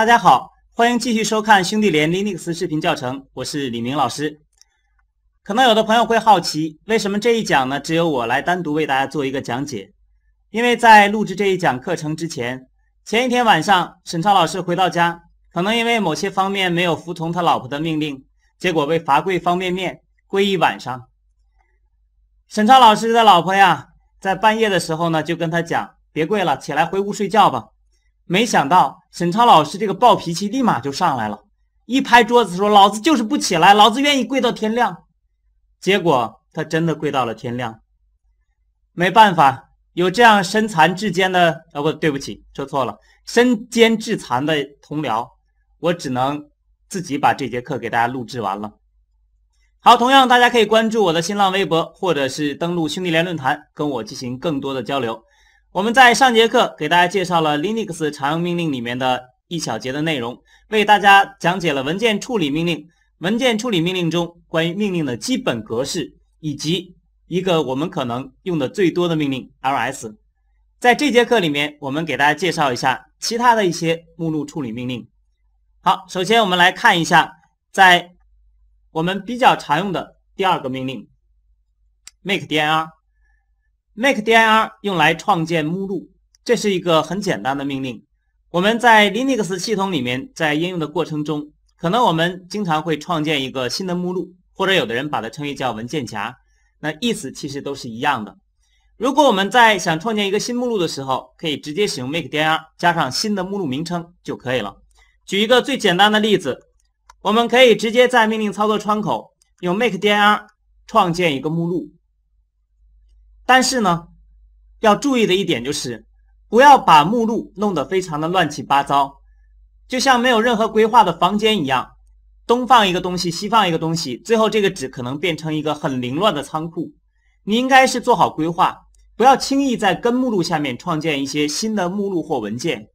大家好，欢迎继续收看《兄弟连 Linux》视频教程，我是李明老师。可能有的朋友会好奇，为什么这一讲呢，只有我来单独为大家做一个讲解？因为在录制这一讲课程之前，前一天晚上，沈超老师回到家，可能因为某些方面没有服从他老婆的命令，结果被罚跪方便面，跪一晚上。沈超老师的老婆呀，在半夜的时候呢，就跟他讲：“别跪了，起来回屋睡觉吧。”没想到沈超老师这个暴脾气立马就上来了，一拍桌子说：“老子就是不起来，老子愿意跪到天亮。”结果他真的跪到了天亮。没办法，有这样身残志坚的……哦不，对不起，说错了，身坚志残的同僚，我只能自己把这节课给大家录制完了。好，同样大家可以关注我的新浪微博，或者是登录兄弟连论坛，跟我进行更多的交流。我们在上节课给大家介绍了 Linux 常用命令里面的一小节的内容，为大家讲解了文件处理命令。文件处理命令中关于命令的基本格式，以及一个我们可能用的最多的命令 ls。在这节课里面，我们给大家介绍一下其他的一些目录处理命令。好，首先我们来看一下在我们比较常用的第二个命令 make dir。make dir 用来创建目录，这是一个很简单的命令。我们在 Linux 系统里面，在应用的过程中，可能我们经常会创建一个新的目录，或者有的人把它称为叫文件夹，那意思其实都是一样的。如果我们在想创建一个新目录的时候，可以直接使用 make dir 加上新的目录名称就可以了。举一个最简单的例子，我们可以直接在命令操作窗口用 make dir 创建一个目录。但是呢，要注意的一点就是，不要把目录弄得非常的乱七八糟，就像没有任何规划的房间一样，东放一个东西，西放一个东西，最后这个纸可能变成一个很凌乱的仓库。你应该是做好规划，不要轻易在根目录下面创建一些新的目录或文件。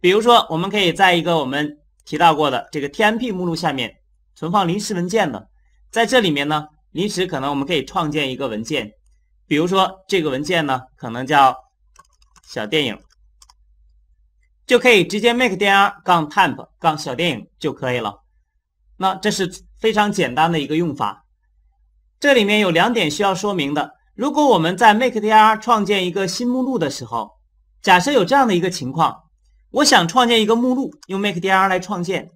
比如说，我们可以在一个我们提到过的这个 TMP 目录下面存放临时文件的，在这里面呢，临时可能我们可以创建一个文件。比如说这个文件呢，可能叫“小电影”，就可以直接 make dir 杠 temp 杠小电影就可以了。那这是非常简单的一个用法。这里面有两点需要说明的：如果我们在 make dir 创建一个新目录的时候，假设有这样的一个情况，我想创建一个目录，用 make dir 来创建，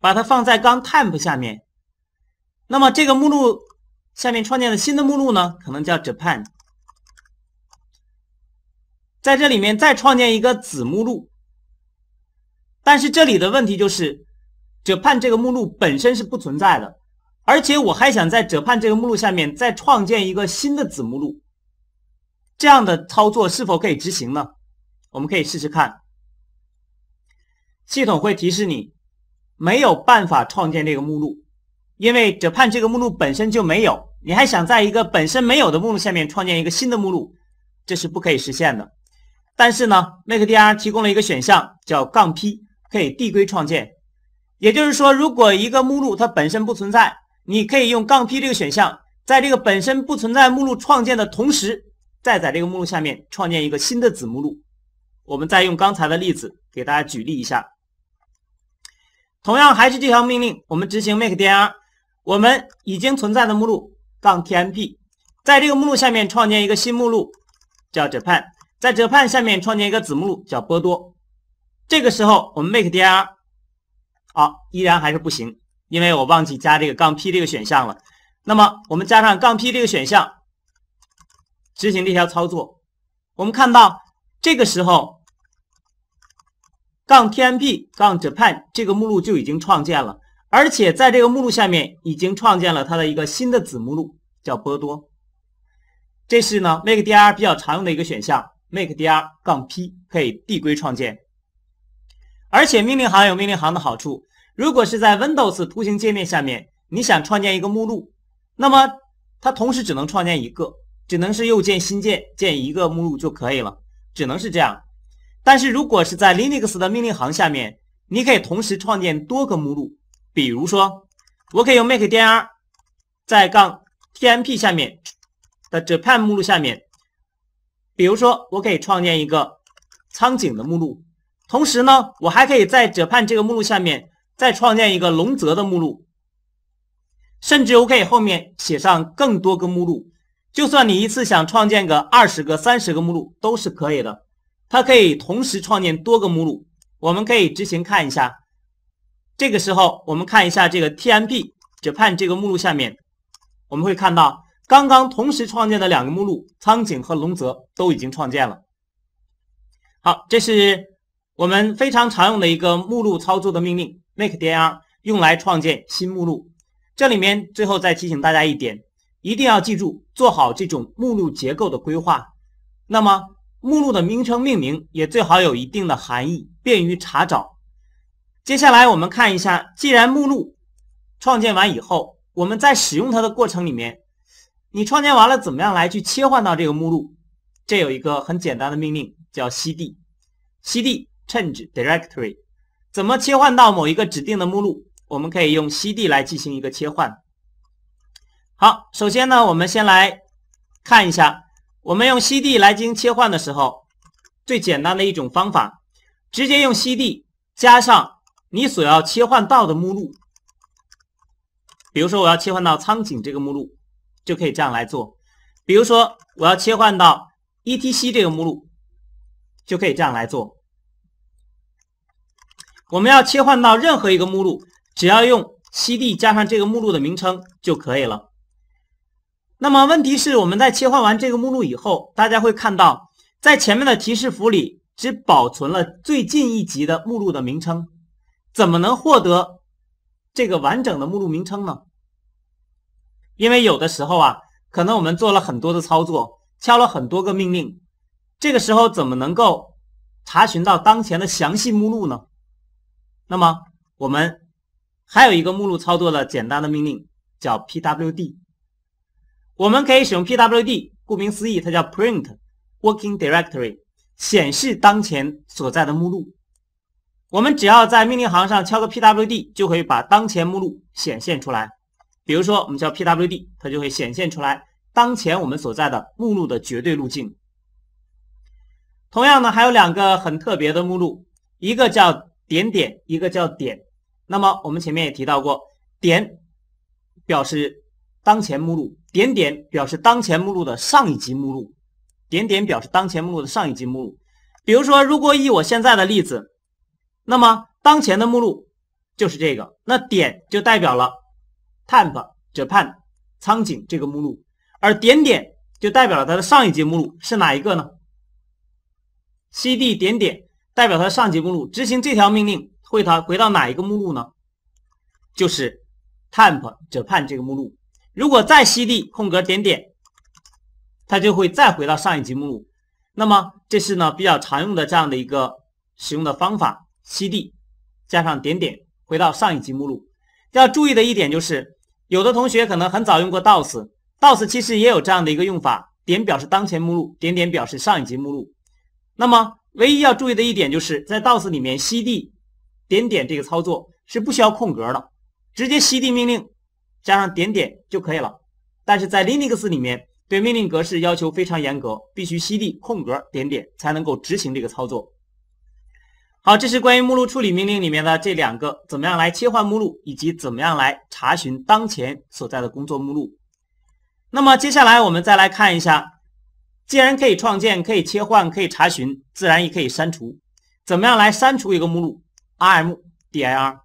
把它放在刚 temp 下面，那么这个目录。下面创建的新的目录呢，可能叫 Japan，在这里面再创建一个子目录。但是这里的问题就是，Japan 这个目录本身是不存在的，而且我还想在 Japan 这个目录下面再创建一个新的子目录，这样的操作是否可以执行呢？我们可以试试看，系统会提示你没有办法创建这个目录。因为 Japan 这个目录本身就没有，你还想在一个本身没有的目录下面创建一个新的目录，这是不可以实现的。但是呢，make dir 提供了一个选项叫杠 p，可以递归创建。也就是说，如果一个目录它本身不存在，你可以用杠 p 这个选项，在这个本身不存在目录创建的同时，再在这个目录下面创建一个新的子目录。我们再用刚才的例子给大家举例一下。同样还是这条命令，我们执行 make dir。我们已经存在的目录杠 tmp，在这个目录下面创建一个新目录叫 japan，在 japan 下面创建一个子目录叫波多。这个时候我们 make dr，好，依然还是不行，因为我忘记加这个杠 p 这个选项了。那么我们加上杠 p 这个选项，执行这条操作，我们看到这个时候杠 tmp 杠 japan 这个目录就已经创建了。而且在这个目录下面已经创建了它的一个新的子目录，叫波多。这是呢，make dr 比较常用的一个选项，make dr -p 可以递归创建。而且命令行有命令行的好处。如果是在 Windows 图形界面下面，你想创建一个目录，那么它同时只能创建一个，只能是右键新建建一个目录就可以了，只能是这样。但是如果是在 Linux 的命令行下面，你可以同时创建多个目录。比如说，我可以用 make d r 在杠 tmp 下面的 japan 目录下面，比如说我可以创建一个苍井的目录，同时呢，我还可以在 japan 这个目录下面再创建一个龙泽的目录，甚至我可以后面写上更多个目录，就算你一次想创建个二十个、三十个目录都是可以的，它可以同时创建多个目录。我们可以执行看一下。这个时候，我们看一下这个 tmp Japan 这个目录下面，我们会看到刚刚同时创建的两个目录苍井和龙泽都已经创建了。好，这是我们非常常用的一个目录操作的命令 make dir，用来创建新目录。这里面最后再提醒大家一点，一定要记住做好这种目录结构的规划。那么目录的名称命名也最好有一定的含义，便于查找。接下来我们看一下，既然目录创建完以后，我们在使用它的过程里面，你创建完了怎么样来去切换到这个目录？这有一个很简单的命令叫 cd，cd change directory，怎么切换到某一个指定的目录？我们可以用 cd 来进行一个切换。好，首先呢，我们先来看一下，我们用 cd 来进行切换的时候，最简单的一种方法，直接用 cd 加上。你所要切换到的目录，比如说我要切换到苍井这个目录，就可以这样来做；比如说我要切换到 /etc 这个目录，就可以这样来做。我们要切换到任何一个目录，只要用 cd 加上这个目录的名称就可以了。那么问题是，我们在切换完这个目录以后，大家会看到，在前面的提示符里只保存了最近一级的目录的名称。怎么能获得这个完整的目录名称呢？因为有的时候啊，可能我们做了很多的操作，敲了很多个命令，这个时候怎么能够查询到当前的详细目录呢？那么我们还有一个目录操作的简单的命令叫 pwd，我们可以使用 pwd，顾名思义，它叫 print working directory，显示当前所在的目录。我们只要在命令行上敲个 pwd，就可以把当前目录显现出来。比如说，我们叫 pwd，它就会显现出来当前我们所在的目录的绝对路径。同样呢，还有两个很特别的目录，一个叫点点，一个叫点。那么我们前面也提到过，点表示当前目录，点点表示当前目录的上一级目录，点点表示当前目录的上一级目录。比如说，如果以我现在的例子。那么当前的目录就是这个，那点就代表了 temp japan 苍井这个目录，而点点就代表了它的上一级目录是哪一个呢？cd 点点代表它的上级目录。执行这条命令会它回到哪一个目录呢？就是 temp japan 这个目录。如果再 cd 空格点点，它就会再回到上一级目录。那么这是呢比较常用的这样的一个使用的方法。cd 加上点点回到上一级目录。要注意的一点就是，有的同学可能很早用过 dos，dos 其实也有这样的一个用法，点表示当前目录，点点表示上一级目录。那么唯一要注意的一点就是在 dos 里面 cd 点点这个操作是不需要空格的，直接 cd 命令加上点点就可以了。但是在 linux 里面对命令格式要求非常严格，必须 cd 空格点点才能够执行这个操作。好，这是关于目录处理命令里面的这两个，怎么样来切换目录，以及怎么样来查询当前所在的工作目录。那么接下来我们再来看一下，既然可以创建、可以切换、可以查询，自然也可以删除。怎么样来删除一个目录？rm dir。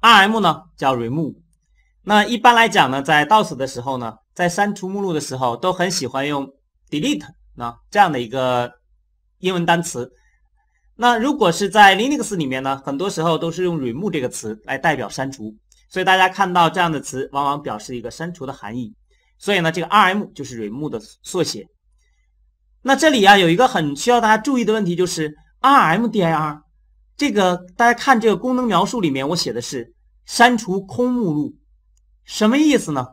rm 呢叫 remove。那一般来讲呢，在到此的时候呢，在删除目录的时候，都很喜欢用 delete 呢，这样的一个英文单词。那如果是在 Linux 里面呢，很多时候都是用 rm e o v e 这个词来代表删除，所以大家看到这样的词，往往表示一个删除的含义。所以呢，这个 rm 就是 rm e o v e 的缩写。那这里啊，有一个很需要大家注意的问题，就是 rm dir 这个，大家看这个功能描述里面，我写的是删除空目录，什么意思呢？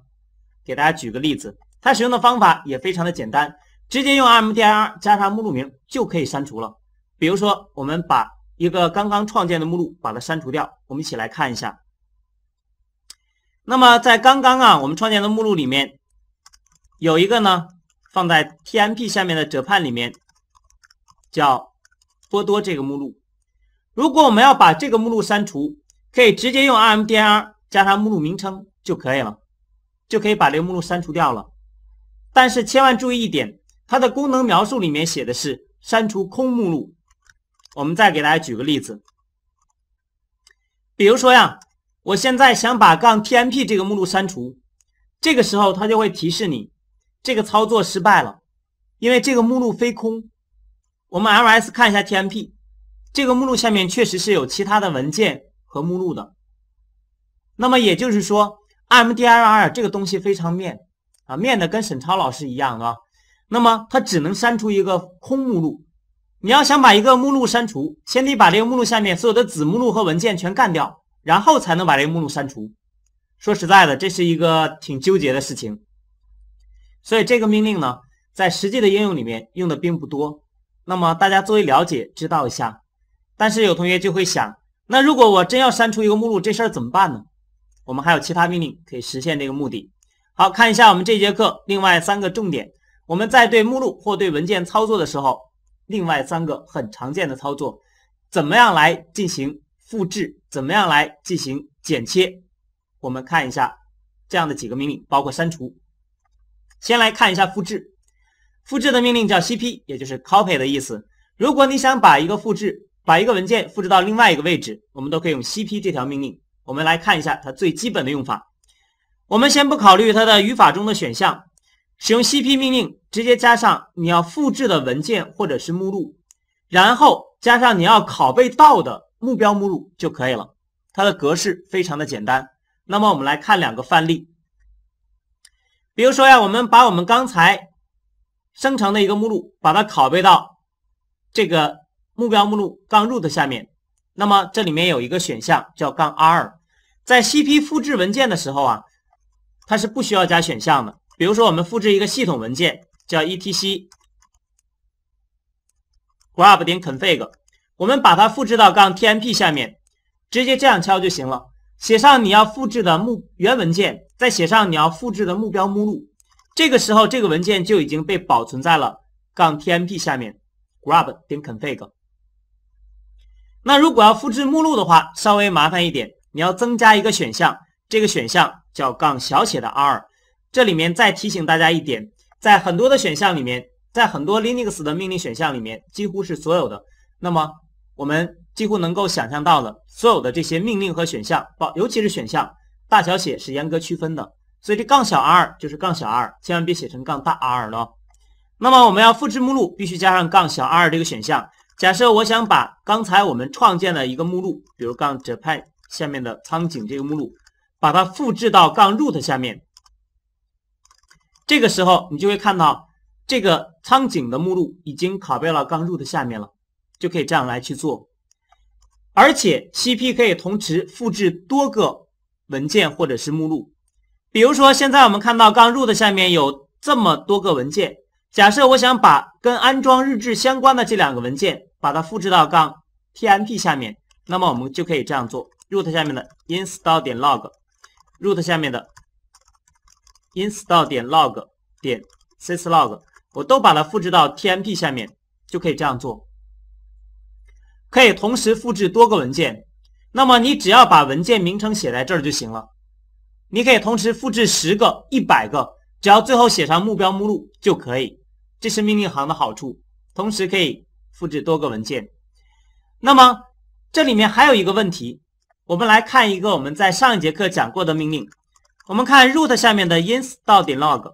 给大家举个例子，它使用的方法也非常的简单，直接用 rm dir 加上目录名就可以删除了。比如说，我们把一个刚刚创建的目录把它删除掉，我们一起来看一下。那么在刚刚啊，我们创建的目录里面有一个呢，放在 TMP 下面的折判里面，叫波多这个目录。如果我们要把这个目录删除，可以直接用 RM d r 加上目录名称就可以了，就可以把这个目录删除掉了。但是千万注意一点，它的功能描述里面写的是删除空目录。我们再给大家举个例子，比如说呀，我现在想把杠 tmp 这个目录删除，这个时候它就会提示你这个操作失败了，因为这个目录非空。我们 ls 看一下 tmp 这个目录下面确实是有其他的文件和目录的。那么也就是说 m d l r 这个东西非常面啊，面的跟沈超老师一样啊。那么它只能删除一个空目录。你要想把一个目录删除，先得把这个目录下面所有的子目录和文件全干掉，然后才能把这个目录删除。说实在的，这是一个挺纠结的事情。所以这个命令呢，在实际的应用里面用的并不多。那么大家作为了解，知道一下。但是有同学就会想，那如果我真要删除一个目录，这事儿怎么办呢？我们还有其他命令可以实现这个目的。好看一下我们这节课另外三个重点。我们在对目录或对文件操作的时候。另外三个很常见的操作，怎么样来进行复制？怎么样来进行剪切？我们看一下这样的几个命令，包括删除。先来看一下复制，复制的命令叫 cp，也就是 copy 的意思。如果你想把一个复制，把一个文件复制到另外一个位置，我们都可以用 cp 这条命令。我们来看一下它最基本的用法。我们先不考虑它的语法中的选项，使用 cp 命令。直接加上你要复制的文件或者是目录，然后加上你要拷贝到的目标目录就可以了。它的格式非常的简单。那么我们来看两个范例。比如说呀，我们把我们刚才生成的一个目录，把它拷贝到这个目标目录杠 root 下面。那么这里面有一个选项叫杠 r，在 cp 复制文件的时候啊，它是不需要加选项的。比如说我们复制一个系统文件。叫 /etc/grub.conf，我们把它复制到杠 /tmp 下面，直接这样敲就行了。写上你要复制的目原文件，再写上你要复制的目标目录。这个时候，这个文件就已经被保存在了杠 /tmp 下面 /grub.conf。那如果要复制目录的话，稍微麻烦一点，你要增加一个选项，这个选项叫杠小写的 r。这里面再提醒大家一点。在很多的选项里面，在很多 Linux 的命令选项里面，几乎是所有的。那么，我们几乎能够想象到的所有的这些命令和选项，包尤其是选项，大小写是严格区分的。所以，这杠小 r 就是杠小 r，千万别写成杠大 R 了。那么，我们要复制目录，必须加上杠小 r 这个选项。假设我想把刚才我们创建的一个目录，比如杠 j a p a n 下面的苍井这个目录，把它复制到杠 root 下面。这个时候，你就会看到这个仓井的目录已经拷贝到刚 root 下面了，就可以这样来去做。而且 cp 可以同时复制多个文件或者是目录。比如说，现在我们看到刚 root 下面有这么多个文件，假设我想把跟安装日志相关的这两个文件，把它复制到杠 tmp 下面，那么我们就可以这样做：root 下面的 install 点 log，root 下面的。install 点 log 点 syslog，我都把它复制到 tmp 下面，就可以这样做。可以同时复制多个文件，那么你只要把文件名称写在这儿就行了。你可以同时复制十个、一百个，只要最后写上目标目录就可以。这是命令行的好处，同时可以复制多个文件。那么这里面还有一个问题，我们来看一个我们在上一节课讲过的命令。我们看 root 下面的 install.log，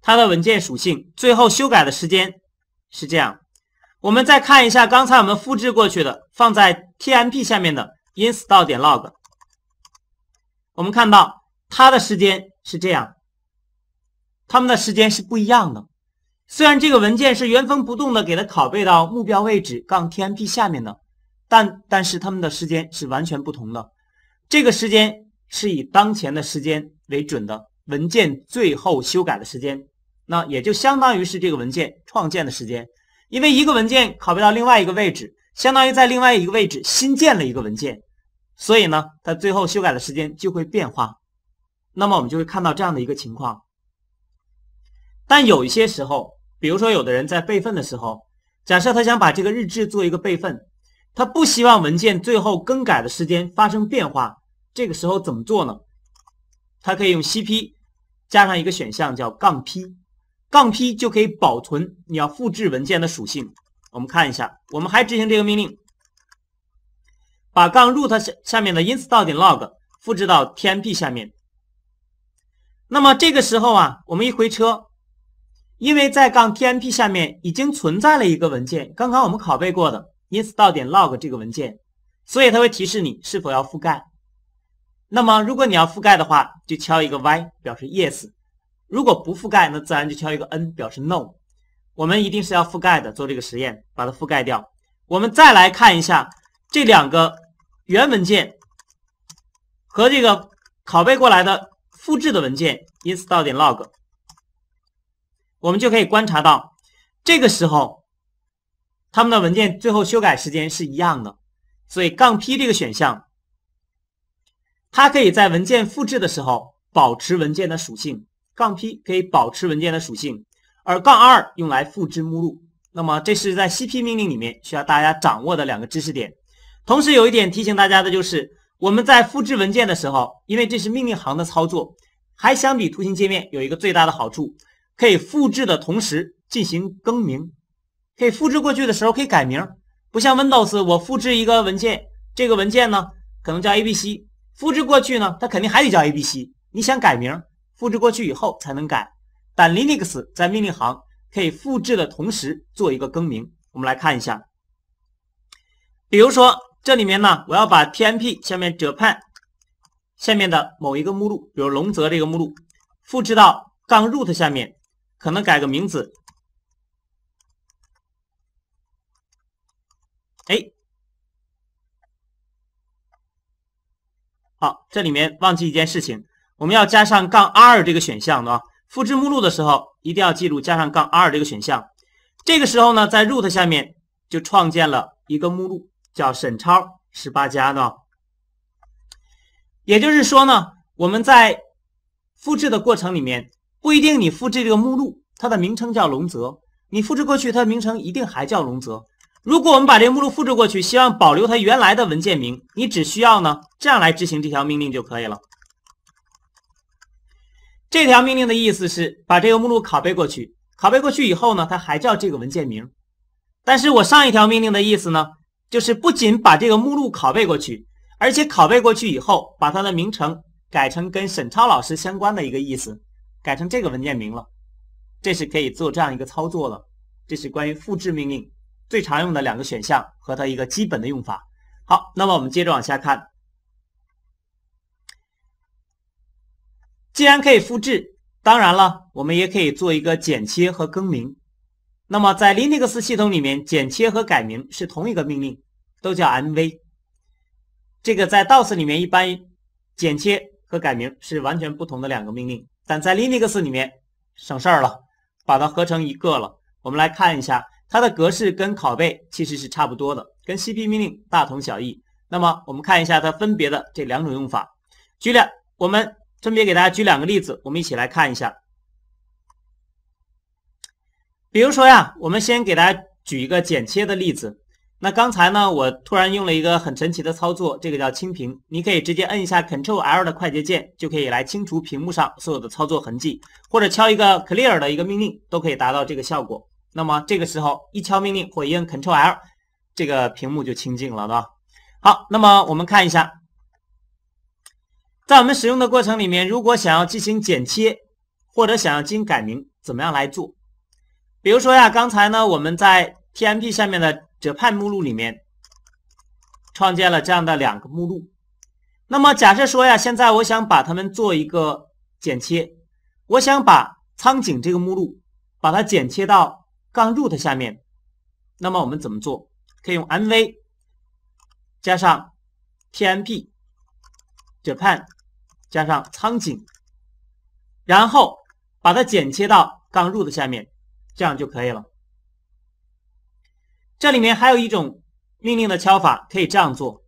它的文件属性最后修改的时间是这样。我们再看一下刚才我们复制过去的放在 tmp 下面的 install.log，我们看到它的时间是这样。它们的时间是不一样的。虽然这个文件是原封不动的给它拷贝到目标位置杠 tmp 下面的，但但是它们的时间是完全不同的。这个时间是以当前的时间为准的文件最后修改的时间，那也就相当于是这个文件创建的时间，因为一个文件拷贝到另外一个位置，相当于在另外一个位置新建了一个文件，所以呢，它最后修改的时间就会变化。那么我们就会看到这样的一个情况。但有一些时候，比如说有的人在备份的时候，假设他想把这个日志做一个备份。他不希望文件最后更改的时间发生变化，这个时候怎么做呢？他可以用 cp 加上一个选项叫杠 p，杠 p 就可以保存你要复制文件的属性。我们看一下，我们还执行这个命令，把杠 root 下下面的 install 点 log 复制到 tmp 下面。那么这个时候啊，我们一回车，因为在杠 tmp 下面已经存在了一个文件，刚刚我们拷贝过的。install 点 log 这个文件，所以它会提示你是否要覆盖。那么，如果你要覆盖的话，就敲一个 y 表示 yes；如果不覆盖，那自然就敲一个 n 表示 no。我们一定是要覆盖的，做这个实验，把它覆盖掉。我们再来看一下这两个原文件和这个拷贝过来的复制的文件 install 点 log，我们就可以观察到，这个时候。他们的文件最后修改时间是一样的，所以杠 P 这个选项，它可以在文件复制的时候保持文件的属性。杠 P 可以保持文件的属性，而杠 R 用来复制目录。那么这是在 cp 命令里面需要大家掌握的两个知识点。同时有一点提醒大家的就是，我们在复制文件的时候，因为这是命令行的操作，还相比图形界面有一个最大的好处，可以复制的同时进行更名。可以复制过去的时候可以改名，不像 Windows，我复制一个文件，这个文件呢可能叫 A B C，复制过去呢它肯定还得叫 A B C，你想改名，复制过去以后才能改。但 Linux 在命令行可以复制的同时做一个更名。我们来看一下，比如说这里面呢，我要把 T M P 下面 Japan 下面的某一个目录，比如龙泽这个目录，复制到刚 root 下面，可能改个名字。哎，好，这里面忘记一件事情，我们要加上杠 R 这个选项的复制目录的时候，一定要记住加上杠 R 这个选项。这个时候呢，在 root 下面就创建了一个目录，叫沈超十八加的。也就是说呢，我们在复制的过程里面，不一定你复制这个目录，它的名称叫龙泽，你复制过去，它的名称一定还叫龙泽。如果我们把这个目录复制过去，希望保留它原来的文件名，你只需要呢这样来执行这条命令就可以了。这条命令的意思是把这个目录拷贝过去，拷贝过去以后呢，它还叫这个文件名。但是我上一条命令的意思呢，就是不仅把这个目录拷贝过去，而且拷贝过去以后，把它的名称改成跟沈超老师相关的一个意思，改成这个文件名了。这是可以做这样一个操作的，这是关于复制命令。最常用的两个选项和它一个基本的用法。好，那么我们接着往下看。既然可以复制，当然了，我们也可以做一个剪切和更名。那么在 Linux 系统里面，剪切和改名是同一个命令，都叫 mv。这个在 Dos 里面一般剪切和改名是完全不同的两个命令，但在 Linux 里面省事儿了，把它合成一个了。我们来看一下。它的格式跟拷贝其实是差不多的，跟 cp 命令大同小异。那么我们看一下它分别的这两种用法。举两，我们分别给大家举两个例子，我们一起来看一下。比如说呀，我们先给大家举一个剪切的例子。那刚才呢，我突然用了一个很神奇的操作，这个叫清屏。你可以直接摁一下 Ctrl L 的快捷键，就可以来清除屏幕上所有的操作痕迹，或者敲一个 clear 的一个命令，都可以达到这个效果。那么这个时候一敲命令或按 Ctrl L，这个屏幕就清静了吧？好，那么我们看一下，在我们使用的过程里面，如果想要进行剪切或者想要进行改名，怎么样来做？比如说呀，刚才呢我们在 tmp 下面的折判目录里面创建了这样的两个目录。那么假设说呀，现在我想把它们做一个剪切，我想把苍井这个目录把它剪切到。杠 root 下面，那么我们怎么做？可以用 mv 加上 tmp japan 加上苍井，然后把它剪切到杠 root 下面，这样就可以了。这里面还有一种命令的敲法，可以这样做，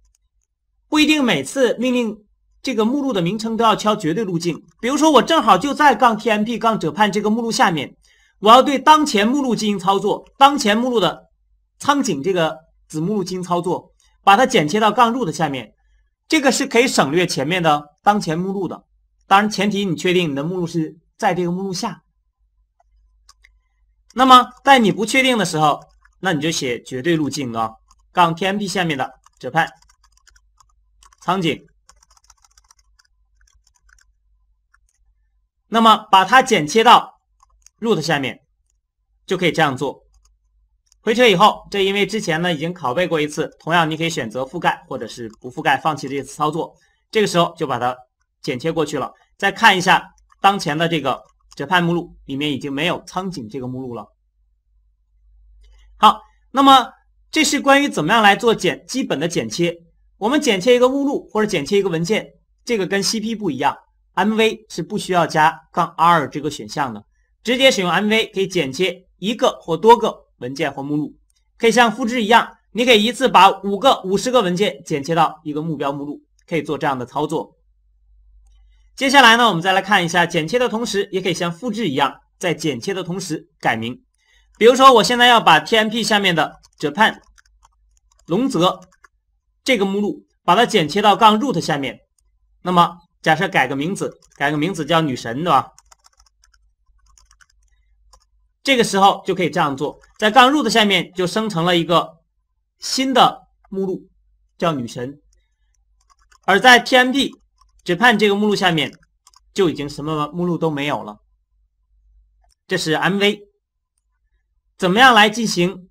不一定每次命令这个目录的名称都要敲绝对路径。比如说，我正好就在杠 tmp 杠 japan 这个目录下面。我要对当前目录进行操作，当前目录的仓井这个子目录进行操作，把它剪切到杠路的下面。这个是可以省略前面的当前目录的，当然前提你确定你的目录是在这个目录下。那么在你不确定的时候，那你就写绝对路径啊，杠 tmp 下面的 a 派仓景，那么把它剪切到。root 下面就可以这样做，回车以后，这因为之前呢已经拷贝过一次，同样你可以选择覆盖或者是不覆盖，放弃这次操作。这个时候就把它剪切过去了。再看一下当前的这个折派目录，里面已经没有苍井这个目录了。好，那么这是关于怎么样来做剪基本的剪切。我们剪切一个目录或者剪切一个文件，这个跟 cp 不一样，mv 是不需要加杠 r 这个选项的。直接使用 mv 可以剪切一个或多个文件或目录，可以像复制一样，你可以一次把五个、五十个文件剪切到一个目标目录，可以做这样的操作。接下来呢，我们再来看一下剪切的同时，也可以像复制一样，在剪切的同时改名。比如说，我现在要把 tmp 下面的 Japan 龙泽这个目录，把它剪切到杠 root 下面，那么假设改个名字，改个名字叫女神，对吧？这个时候就可以这样做，在刚入的下面就生成了一个新的目录，叫女神。而在 tmp Japan 这个目录下面就已经什么目录都没有了。这是 mv，怎么样来进行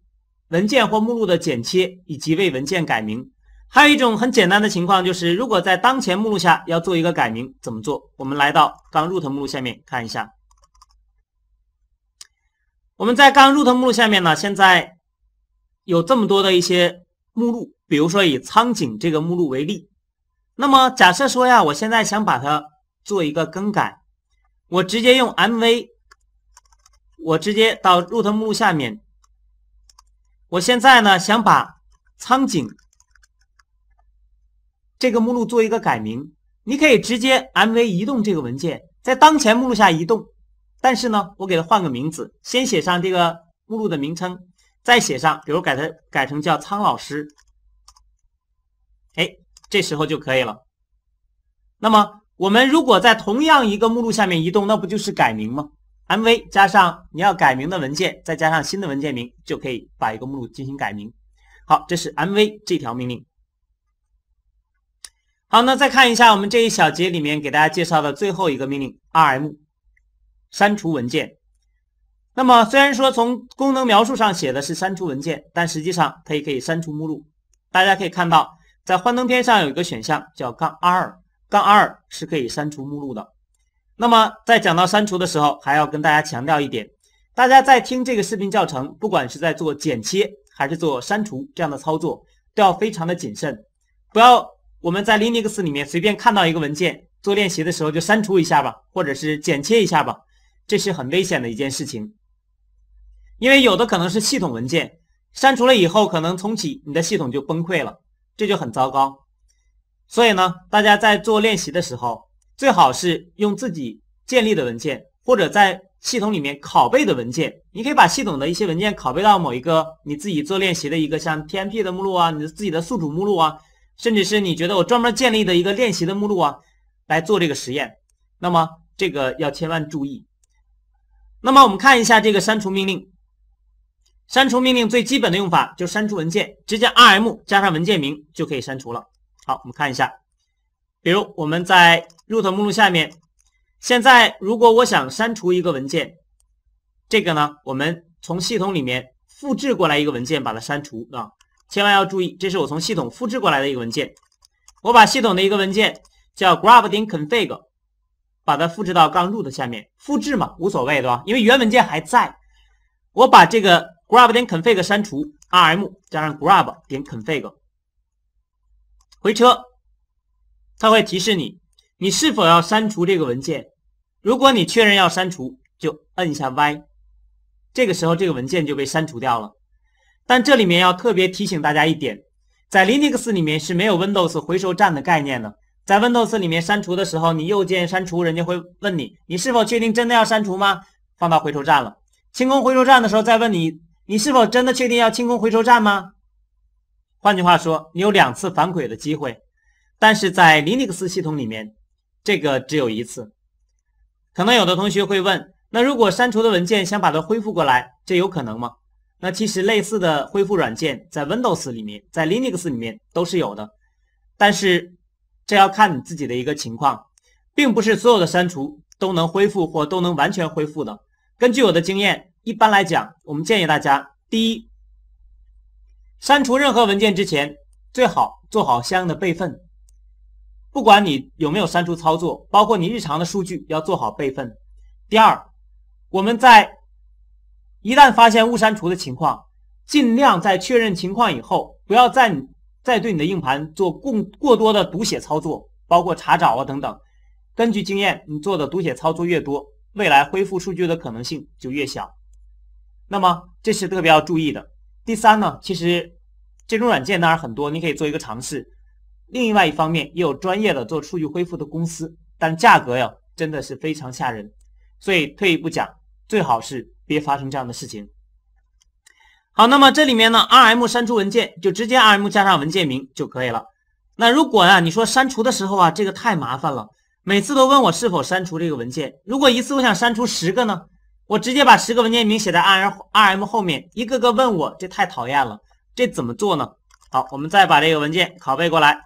文件或目录的剪切以及为文件改名？还有一种很简单的情况就是，如果在当前目录下要做一个改名，怎么做？我们来到刚入的目录下面看一下。我们在刚 root 目录下面呢，现在有这么多的一些目录，比如说以苍井这个目录为例，那么假设说呀，我现在想把它做一个更改，我直接用 mv，我直接到 root 目录下面，我现在呢想把苍井这个目录做一个改名，你可以直接 mv 移动这个文件，在当前目录下移动。但是呢，我给它换个名字，先写上这个目录的名称，再写上，比如改它改成叫“苍老师”。哎，这时候就可以了。那么，我们如果在同样一个目录下面移动，那不就是改名吗？mv 加上你要改名的文件，再加上新的文件名，就可以把一个目录进行改名。好，这是 mv 这条命令。好，那再看一下我们这一小节里面给大家介绍的最后一个命令 rm。删除文件。那么，虽然说从功能描述上写的是删除文件，但实际上它也可以删除目录。大家可以看到，在幻灯片上有一个选项叫“杠 R，杠 R 是可以删除目录的。那么，在讲到删除的时候，还要跟大家强调一点：大家在听这个视频教程，不管是在做剪切还是做删除这样的操作，都要非常的谨慎，不要我们在 Linux 里面随便看到一个文件做练习的时候就删除一下吧，或者是剪切一下吧。这是很危险的一件事情，因为有的可能是系统文件，删除了以后，可能重启你的系统就崩溃了，这就很糟糕。所以呢，大家在做练习的时候，最好是用自己建立的文件，或者在系统里面拷贝的文件。你可以把系统的一些文件拷贝到某一个你自己做练习的一个像 TMP 的目录啊，你自己的宿主目录啊，甚至是你觉得我专门建立的一个练习的目录啊，来做这个实验。那么这个要千万注意。那么我们看一下这个删除命令。删除命令最基本的用法就是删除文件，直接 rm 加上文件名就可以删除了。好，我们看一下，比如我们在 root 目录下面，现在如果我想删除一个文件，这个呢，我们从系统里面复制过来一个文件，把它删除啊，千万要注意，这是我从系统复制过来的一个文件，我把系统的一个文件叫 g r a b c o n f i g 把它复制到刚入的下面，复制嘛，无所谓对吧？因为原文件还在。我把这个 grab 点 config 删除，rm 加上 grab 点 config，回车，它会提示你，你是否要删除这个文件？如果你确认要删除，就摁一下 y，这个时候这个文件就被删除掉了。但这里面要特别提醒大家一点，在 Linux 里面是没有 Windows 回收站的概念的。在 Windows 里面删除的时候，你右键删除，人家会问你：“你是否确定真的要删除吗？”放到回收站了。清空回收站的时候再问你：“你是否真的确定要清空回收站吗？”换句话说，你有两次反悔的机会。但是在 Linux 系统里面，这个只有一次。可能有的同学会问：“那如果删除的文件想把它恢复过来，这有可能吗？”那其实类似的恢复软件在 Windows 里面、在 Linux 里面都是有的，但是。这要看你自己的一个情况，并不是所有的删除都能恢复或都能完全恢复的。根据我的经验，一般来讲，我们建议大家：第一，删除任何文件之前，最好做好相应的备份，不管你有没有删除操作，包括你日常的数据要做好备份。第二，我们在一旦发现误删除的情况，尽量在确认情况以后，不要在你。再对你的硬盘做过过多的读写操作，包括查找啊等等。根据经验，你做的读写操作越多，未来恢复数据的可能性就越小。那么这是特别要注意的。第三呢，其实这种软件当然很多，你可以做一个尝试。另外一方面，也有专业的做数据恢复的公司，但价格呀真的是非常吓人。所以退一步讲，最好是别发生这样的事情。好，那么这里面呢，rm 删除文件就直接 rm 加上文件名就可以了。那如果呀，你说删除的时候啊，这个太麻烦了，每次都问我是否删除这个文件。如果一次我想删除十个呢，我直接把十个文件名写在 rm rm 后面，一个个问我，这太讨厌了。这怎么做呢？好，我们再把这个文件拷贝过来，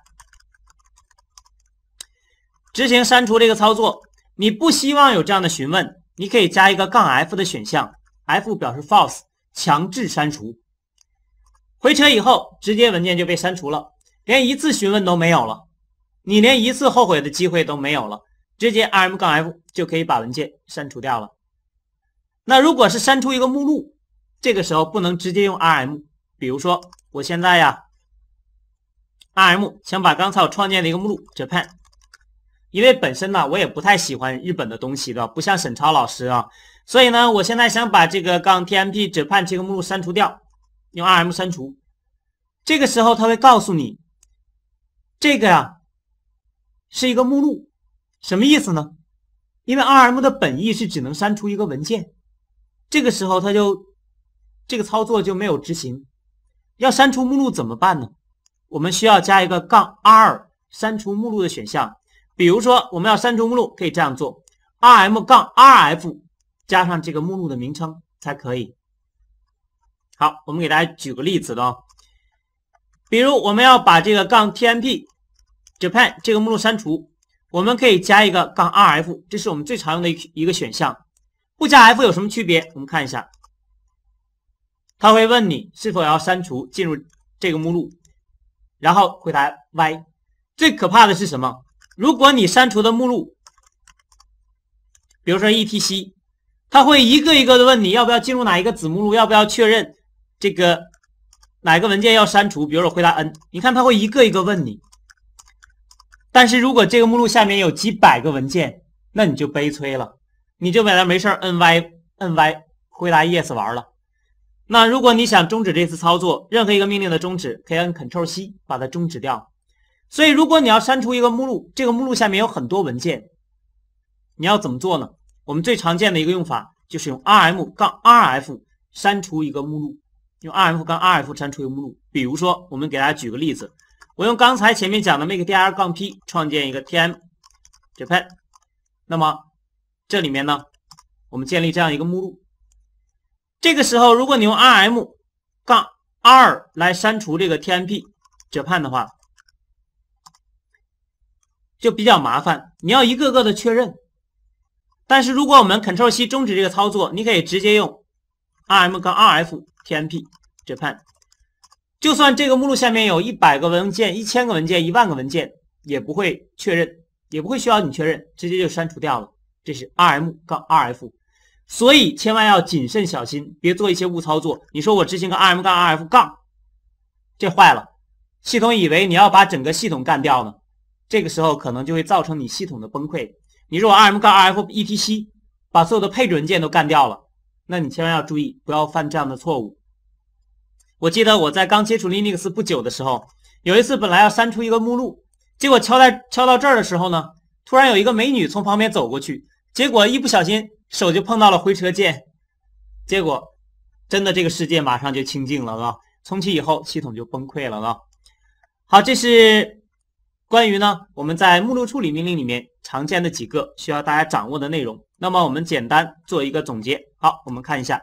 执行删除这个操作。你不希望有这样的询问，你可以加一个杠 -f 的选项，f 表示 false。强制删除，回车以后，直接文件就被删除了，连一次询问都没有了，你连一次后悔的机会都没有了，直接 rm 杠 f 就可以把文件删除掉了。那如果是删除一个目录，这个时候不能直接用 rm。比如说，我现在呀，rm 想把刚才我创建的一个目录 Japan，因为本身呢，我也不太喜欢日本的东西的，不像沈超老师啊。所以呢，我现在想把这个杠 tmp 指判这个目录删除掉，用 rm 删除。这个时候它会告诉你，这个呀是一个目录，什么意思呢？因为 rm 的本意是只能删除一个文件，这个时候它就这个操作就没有执行。要删除目录怎么办呢？我们需要加一个杠 r 删除目录的选项。比如说，我们要删除目录，可以这样做：rm 杠 rf。加上这个目录的名称才可以。好，我们给大家举个例子哦。比如我们要把这个杠 tmp、Japan 这个目录删除，我们可以加一个杠 rf，这是我们最常用的一一个选项。不加 f 有什么区别？我们看一下，他会问你是否要删除进入这个目录，然后回答 y。最可怕的是什么？如果你删除的目录，比如说 etc。他会一个一个的问你要不要进入哪一个子目录，要不要确认这个哪个文件要删除。比如说回答 n，你看他会一个一个问你。但是如果这个目录下面有几百个文件，那你就悲催了，你就在那没事摁 y 摁 y 回答 yes 玩了。那如果你想终止这次操作，任何一个命令的终止可以摁 c t r l c 把它终止掉。所以如果你要删除一个目录，这个目录下面有很多文件，你要怎么做呢？我们最常见的一个用法就是用 rm 杠 rf 删除一个目录，用 rm 杠 rf 删除一个目录。比如说，我们给大家举个例子，我用刚才前面讲的 mkdir 杠 p 创建一个 tmp j a n 那么这里面呢，我们建立这样一个目录。这个时候，如果你用 rm 杠 r 来删除这个 tmp Japan 的话，就比较麻烦，你要一个个的确认。但是，如果我们 Ctrl+C 中止这个操作，你可以直接用 rm 杠 rf tmp Japan。就算这个目录下面有一百个文件、一千个文件、一万个文件，也不会确认，也不会需要你确认，直接就删除掉了。这是 rm 杠 rf。所以，千万要谨慎小心，别做一些误操作。你说我执行个 rm 杠 rf 杠，这坏了，系统以为你要把整个系统干掉呢。这个时候，可能就会造成你系统的崩溃。你说我 rm 杠 rfetc，把所有的配置文件都干掉了，那你千万要注意，不要犯这样的错误。我记得我在刚接触 Linux 不久的时候，有一次本来要删除一个目录，结果敲在敲到这儿的时候呢，突然有一个美女从旁边走过去，结果一不小心手就碰到了回车键，结果真的这个世界马上就清静了啊，重启以后系统就崩溃了啊。好，这是。关于呢，我们在目录处理命令里面常见的几个需要大家掌握的内容，那么我们简单做一个总结。好，我们看一下，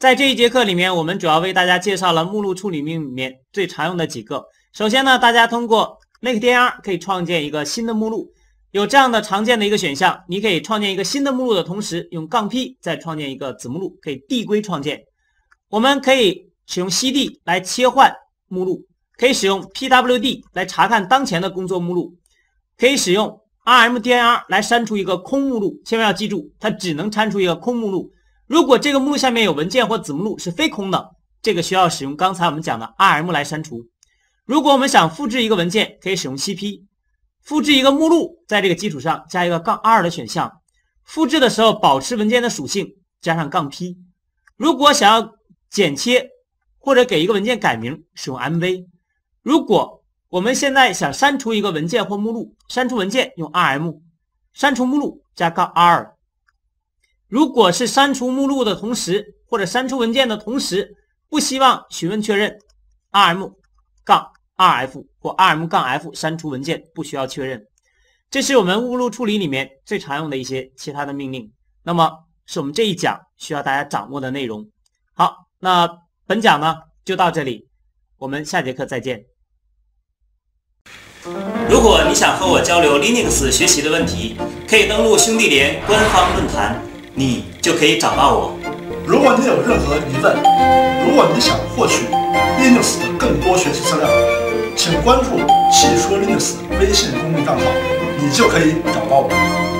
在这一节课里面，我们主要为大家介绍了目录处理命令里面最常用的几个。首先呢，大家通过 i n k e d r 可以创建一个新的目录，有这样的常见的一个选项，你可以创建一个新的目录的同时，用杠 p 再创建一个子目录，可以递归创建。我们可以使用 cd 来切换目录。可以使用 pwd 来查看当前的工作目录，可以使用 rm d n r 来删除一个空目录，千万要记住，它只能删除一个空目录。如果这个目录下面有文件或子目录是非空的，这个需要使用刚才我们讲的 rm 来删除。如果我们想复制一个文件，可以使用 cp 复制一个目录，在这个基础上加一个杠 r 的选项。复制的时候保持文件的属性，加上杠 p。如果想要剪切或者给一个文件改名，使用 mv。如果我们现在想删除一个文件或目录，删除文件用 rm，删除目录加杠 r。如果是删除目录的同时或者删除文件的同时，不希望询问确认，rm 杠 rf 或 rm 杠 f 删除文件不需要确认。这是我们目录处理里面最常用的一些其他的命令。那么是我们这一讲需要大家掌握的内容。好，那本讲呢就到这里，我们下节课再见。如果你想和我交流 Linux 学习的问题，可以登录兄弟连官方论坛，你就可以找到我。如果你有任何疑问，如果你想获取 Linux 的更多学习资料，请关注“细说 Linux” 微信公众账号，你就可以找到我。